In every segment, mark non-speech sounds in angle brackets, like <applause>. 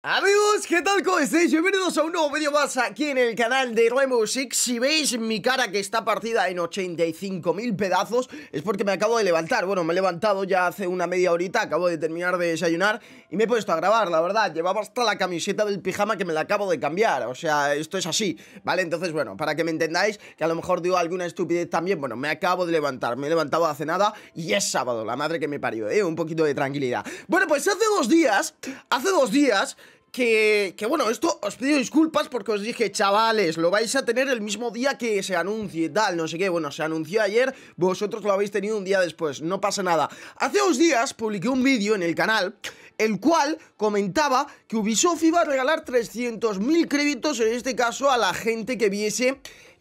Amigos, ¿qué tal? ¿Cómo estáis? Bienvenidos a un nuevo vídeo más aquí en el canal de Rainbow Si veis mi cara que está partida en 85.000 pedazos Es porque me acabo de levantar Bueno, me he levantado ya hace una media horita Acabo de terminar de desayunar Y me he puesto a grabar, la verdad Llevaba hasta la camiseta del pijama que me la acabo de cambiar O sea, esto es así, ¿vale? Entonces, bueno, para que me entendáis Que a lo mejor digo alguna estupidez también Bueno, me acabo de levantar Me he levantado hace nada Y es sábado, la madre que me parió, ¿eh? Un poquito de tranquilidad Bueno, pues hace dos días Hace dos días que, que, bueno, esto os pido disculpas porque os dije, chavales, lo vais a tener el mismo día que se anuncie, tal, no sé qué. Bueno, se anunció ayer, vosotros lo habéis tenido un día después, no pasa nada. Hace dos días publiqué un vídeo en el canal, el cual comentaba que Ubisoft iba a regalar 300.000 créditos, en este caso a la gente que viese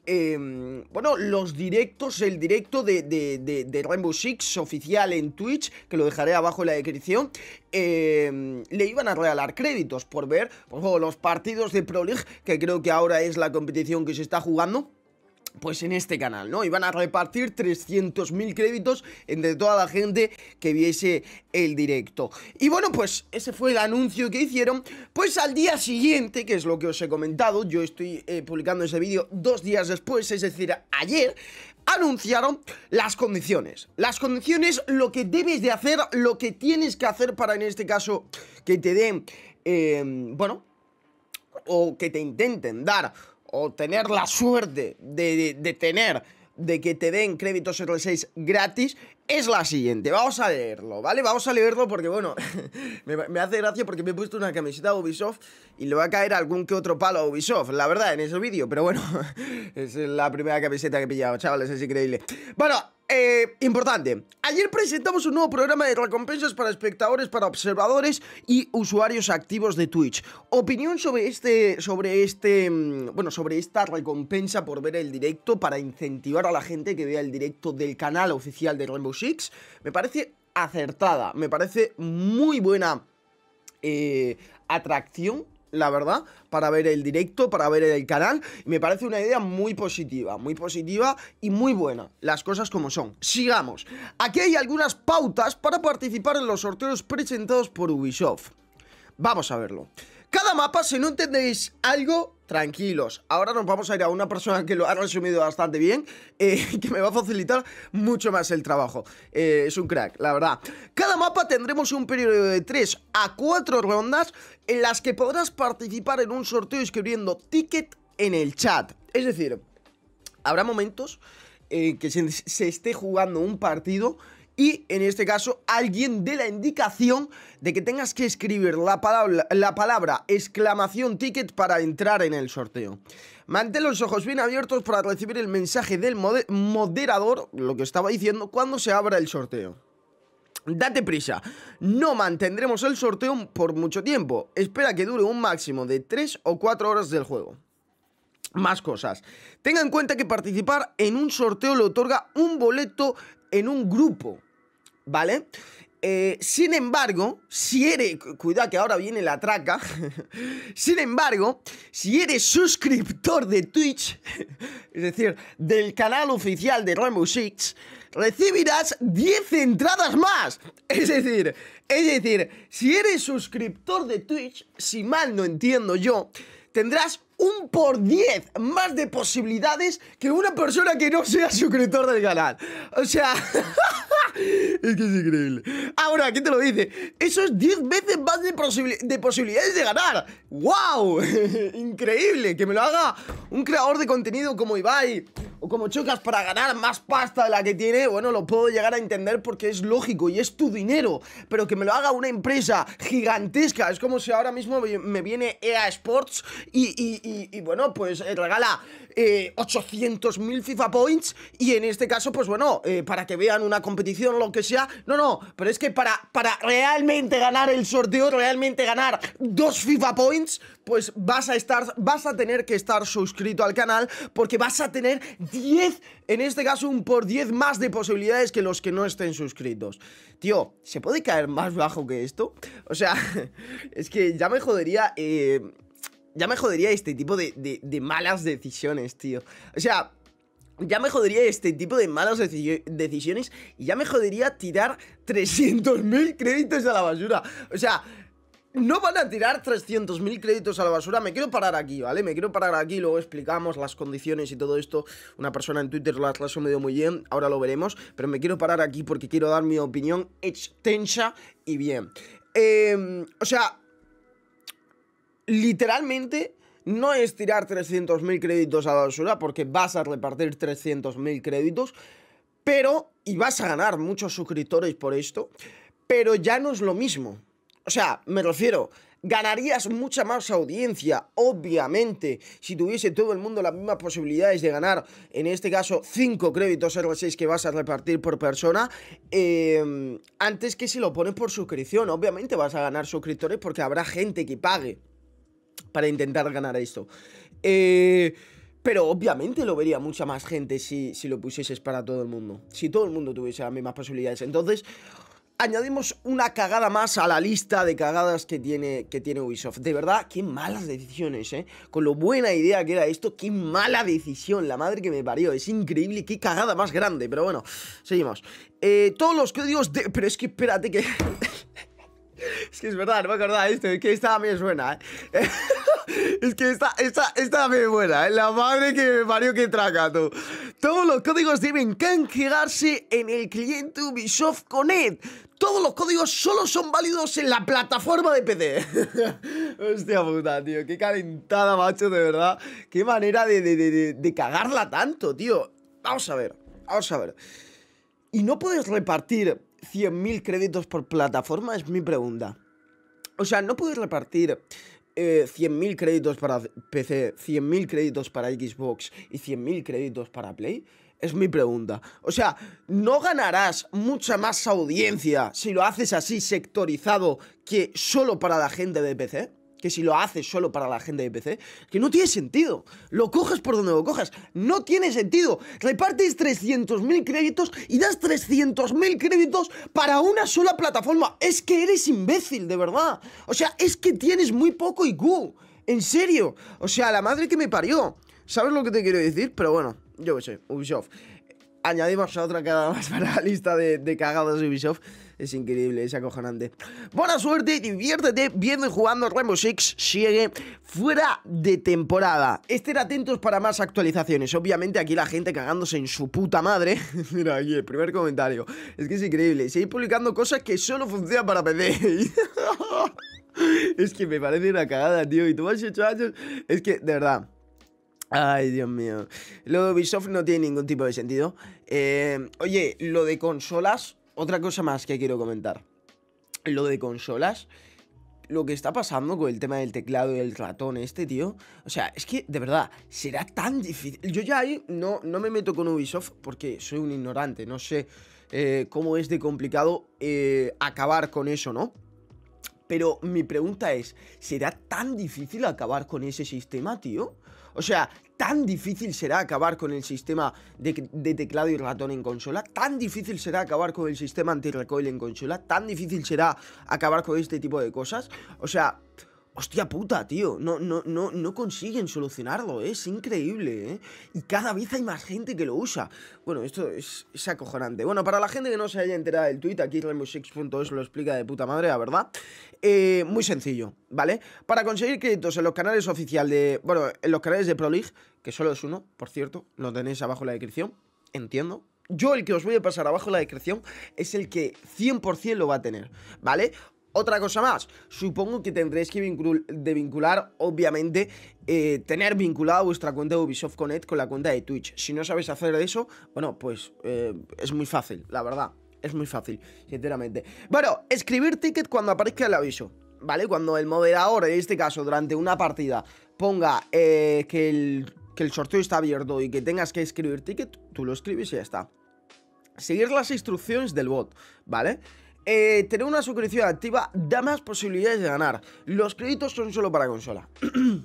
Em, bueno, los directos, el directo de, de, Rainbow Six oficial en Twitch, que lo dejaré abajo en la descripción, em, le iban a regalar créditos por ver los partidos de Pro League, que creo que ahora es la competición que se está jugando pues en este canal, ¿no? Iban a repartir 300.000 créditos entre toda la gente que viese el directo. Y bueno, pues ese fue el anuncio que hicieron. Pues al día siguiente, que es lo que os he comentado, yo estoy eh, publicando ese vídeo dos días después, es decir, ayer, anunciaron las condiciones. Las condiciones, lo que debes de hacer, lo que tienes que hacer para en este caso que te den, eh, bueno, o que te intenten dar o tener la suerte de, tener de que te den crédito 06 gratis es la siguiente. Vamos a leerlo, ¿vale? Vamos a leerlo porque, bueno, <laughs> me, hace gracia porque me he puesto una camiseta de Ubisoft y le va a caer algún que otro palo a Ubisoft, la verdad, en ese vídeo. Pero bueno, <laughs> es la primera camiseta que he pillado, chavales, es increíble. Bueno, eh, importante. Ayer presentamos un nuevo programa de recompensas para espectadores, para observadores y usuarios activos de Twitch. Opinión sobre este, sobre este, mm, bueno, sobre esta recompensa por ver el directo para incentivar a la gente que vea el directo del canal oficial de Rainbow Six. Me parece acertada, me parece muy buena eh, atracción la verdad, para ver el directo, para ver el canal. Me parece una idea muy positiva, muy positiva y muy buena. Las cosas como son. Sigamos. Aquí hay algunas pautas para participar en los sorteos presentados por Ubisoft. Vamos a verlo. Cada mapa, si no entendéis algo, tranquilos. Ahora nos vamos a ir a una persona que lo ha resumido bastante bien, y eh, <laughs> que me va a facilitar mucho más el trabajo. Eh, es un crack, la verdad. Cada mapa tendremos un periodo de 3 a 4 rondas en las que podrás participar en un sorteo escribiendo ticket en el chat. Es decir, habrá momentos en eh, que se esté jugando un partido y en este caso alguien dé la indicación de que tengas que escribir la palabra, la palabra exclamación ticket para entrar en el sorteo. Mantén los ojos bien abiertos para recibir el mensaje del moderador, lo que estaba diciendo, cuando se abra el sorteo. Date prisa, no mantendremos el sorteo por mucho tiempo. Espera que dure un máximo de 3 o 4 horas del juego. Más cosas. Tenga en cuenta que participar en un sorteo le otorga un boleto en un grupo ¿vale? Eh, sin embargo, si eres. Cuidado que ahora viene la traca. <laughs> sin embargo, si eres suscriptor de Twitch, <laughs> es decir, del canal oficial de Rainbow Six, recibirás 10 entradas más. <laughs> Es decir, es decir, si eres suscriptor de Twitch, si mal no entiendo yo, tendrás un por 10 más de posibilidades que una persona que no sea suscriptor del canal. O sea, <laughs> es que es increíble. Ahora, ¿qué te lo dice? Eso es 10 veces más de, de posibilidades de ganar. ¡Wow! <laughs> increíble que me lo haga un creador de contenido como Ibai o como chocas para ganar más pasta de la que tiene, bueno, lo puedo llegar a entender porque es lógico y es tu dinero, pero que me lo haga una empresa gigantesca, es como si ahora mismo me viene EA Sports y, bueno, pues eh, regala 800.000 eh, FIFA Points y en este caso, pues bueno, eh, para que vean una competición o lo que sea, no, no, pero es que para, para realmente ganar el sorteo, realmente ganar dos FIFA Points, pues vas a estar, vas a tener que estar suscrito al canal porque vas a tener 10, en este caso un por 10 más de posibilidades que los que no estén suscritos. Tío, ¿se puede caer más bajo que esto? O sea, <laughs> es que ya me jodería... Eh, ya me jodería este tipo de, de malas decisiones, tío. O sea, ya me jodería este tipo de malas decisiones y ya me jodería tirar 300.000 créditos a la basura. O sea, no van a tirar 300.000 créditos a la basura. Me quiero parar aquí, ¿vale? Me quiero parar aquí. Luego explicamos las condiciones y todo esto. Una persona en Twitter las ha medio muy bien. Ahora lo veremos. Pero me quiero parar aquí porque quiero dar mi opinión extensa y bien. Em, o sea, literalmente no es tirar 300.000 créditos a la basura porque vas a repartir 300.000 créditos. Pero, y vas a ganar muchos suscriptores por esto. Pero ya no es lo mismo. O sea, me refiero, ganarías mucha más audiencia, obviamente, si tuviese todo el mundo las mismas posibilidades de ganar, en este caso, 5 créditos 06 que vas a repartir por persona, em, antes que si lo pones por suscripción, obviamente vas a ganar suscriptores porque habrá gente que pague para intentar ganar esto. Eh, pero obviamente lo vería mucha más gente si, si lo pusieses para todo el mundo, si todo el mundo tuviese las mismas posibilidades. Entonces añadimos una cagada más a la lista de cagadas que tiene, que tiene Ubisoft. De verdad, qué malas decisiones, ¿eh? Con lo buena idea que era esto, qué mala decisión, la madre que me parió. Es increíble, qué cagada más grande. Pero bueno, seguimos. Eh, todos los códigos de... Pero es que espérate que... <laughs> es que es verdad, no me acordaba de esto, es que esta es buena, ¿eh? <laughs> es que esta, esta, esta es buena, ¿eh? La madre que me parió qué traca, tú. Todos los códigos deben canjearse en el cliente Ubisoft Connect. Todos los códigos solo son válidos en la plataforma de PC. <laughs> Hostia puta, tío. Qué calentada, macho, de verdad. Qué manera de, de, de cagarla tanto, tío. Vamos a ver, vamos a ver. ¿Y no puedes repartir 100.000 créditos por plataforma? Es mi pregunta. O sea, no puedes repartir 100.000 eh, créditos para PC, 100.000 créditos para Xbox y 100.000 créditos para Play? Es mi pregunta. O sea, no ganarás mucha más audiencia si lo haces así sectorizado que solo para la gente de PC que si lo haces solo para la gente de PC, que no tiene sentido. Lo coges por donde lo cojas. No tiene sentido. Repartes 300.000 créditos y das 300.000 créditos para una sola plataforma. Es que eres imbécil, de verdad. O sea, es que tienes muy poco IQ. En serio. O sea, la madre que me parió. ¿Sabes lo que te quiero decir? Pero bueno, yo soy sé, Ubisoft añadimos otra cada más <laughs> para la lista de, de cagados de Ubisoft. Es increíble, es acojonante. Buena suerte, diviértete viendo y jugando Rainbow Six sigue fuera de temporada. Estén atentos para más actualizaciones. Obviamente aquí la gente cagándose en su puta madre. <laughs> Mira aquí el primer comentario. Es que es increíble. Seguir publicando cosas que solo funcionan para PC. <laughs> es que me parece una cagada, tío. Y tú has hecho años. Es que, de verdad... Ay, Dios mío. Lo de Ubisoft no tiene ningún tipo de sentido. Eh, oye, lo de consolas, otra cosa más que quiero comentar. Lo de consolas, lo que está pasando con el tema del teclado y el ratón este, tío. O sea, es que, de verdad, será tan difícil. Yo ya ahí no, no me meto con Ubisoft porque soy un ignorante. No sé eh, cómo es de complicado eh, acabar con eso, ¿no? Pero mi pregunta es, ¿será tan difícil acabar con ese sistema, tío? O sea, ¿tan difícil será acabar con el sistema de, teclado y ratón en consola? ¿Tan difícil será acabar con el sistema anti-recoil en consola? ¿Tan difícil será acabar con este tipo de cosas? O sea... Hostia puta, tío, no, no, no, no consiguen solucionarlo, ¿eh? es increíble, ¿eh? Y cada vez hay más gente que lo usa. Bueno, esto es, acojonante. Bueno, para la gente que no se haya enterado del tweet, aquí rainbow lo explica de puta madre, la verdad. Eh, muy sencillo, ¿vale? Para conseguir créditos en los canales oficial de. Bueno, en los canales de Pro League, que solo es uno, por cierto, lo tenéis abajo en la descripción, entiendo. Yo el que os voy a pasar abajo en la descripción es el que 100% lo va a tener, ¿vale? Otra cosa más, supongo que tendréis que vincular, obviamente, eh, tener vinculada vuestra cuenta de Ubisoft Connect con la cuenta de Twitch. Si no sabéis hacer eso, bueno, pues eh, es muy fácil, la verdad. Es muy fácil, sinceramente. Bueno, escribir ticket cuando aparezca el aviso. ¿Vale? Cuando el moderador, en este caso, durante una partida, ponga eh, que, el, sorteo está abierto y que tengas que escribir ticket, tú lo escribes y ya está. Seguir las instrucciones del bot, ¿vale? Eh, tener una suscripción activa da más posibilidades de ganar. Los créditos son solo para consola. <clears throat>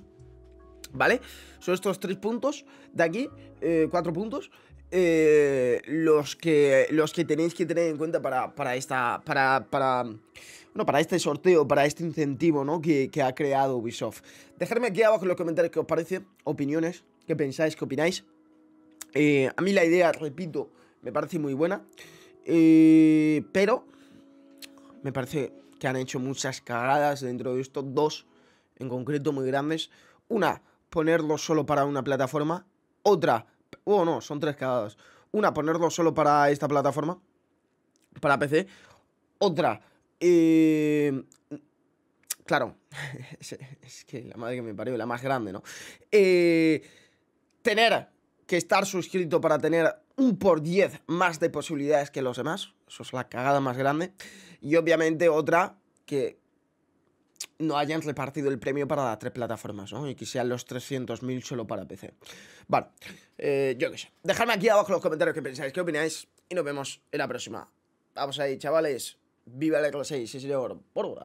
¿Vale? Son estos tres puntos de aquí, eh, cuatro puntos. Eh, los, que, los que tenéis que tener en cuenta para, esta. Para, para, bueno, para este sorteo, para este incentivo que, ha creado Ubisoft. Dejadme aquí abajo en los comentarios qué os parece, opiniones, qué pensáis, qué opináis. Eh, a mí la idea, repito, me parece muy buena. Eh, pero me parece que han hecho muchas cagadas dentro de esto dos, en concreto muy grandes. Una, ponerlo solo para una plataforma. Otra, Oh, no, son tres cagadas. Una, ponerlo solo para esta plataforma, para PC. Otra, eh, claro, <laughs> es que la madre que me parió, la más grande, ¿no? Eh, tener que estar suscrito para tener un por diez más de posibilidades que los demás. Eso es la cagada más grande. Y obviamente otra que no hayan repartido el premio para las tres plataformas, ¿no? Y que sean los 300.000 solo para PC. Vale, yo qué sé. Dejadme aquí abajo en los comentarios qué pensáis, qué opináis y nos vemos en la próxima. Vamos ahí, chavales. Viva la clase 6, sí por favor.